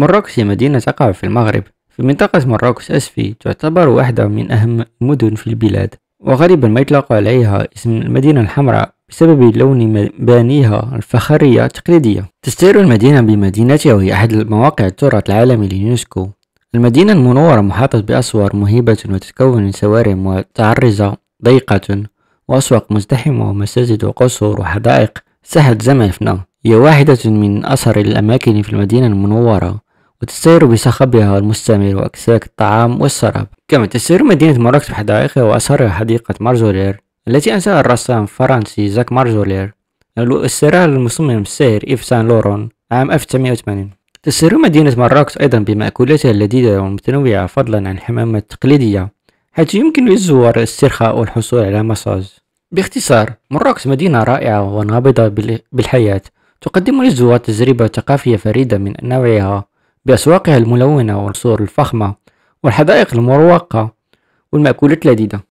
مراكش هي مدينة تقع في المغرب في منطقة مراكش أسفي تعتبر واحدة من أهم مدن في البلاد وغالبا ما يطلق عليها اسم المدينة الحمراء بسبب لون مبانيها الفخرية التقليدية تشتهر المدينة بمدينتها وهي أحد المواقع التراث العالمي لليونسكو المدينة المنورة محاطة بأسوار مهيبة وتتكون من شوارع متعرزة ضيقة وأسواق مزدحمة ومساجد وقصور وحدائق ساحة زمفنا هي واحدة من أثر الأماكن في المدينة المنورة وتسير بصخبها المستمر وأكساك الطعام والشراب كما تسير مدينة مراكش بحدائقها وأسهرها حديقة مارزولير التي أنشأها الرسام الفرنسي زاك مارزولير واستراح المصمم الساهر إيف سان لورون عام 1980 تسر مدينة مراكش أيضا بمأكولاتها اللذيذة والمتنوعة فضلا عن الحمامات التقليدية حيث يمكن للزوار الاسترخاء والحصول على مساج باختصار مراكش مدينة رائعة ونابضة بالحياة تقدم للزوار تجربة ثقافية فريدة من نوعها بأسواقها الملونة والصور الفخمة والحدائق المروقة والمأكولات اللذيذة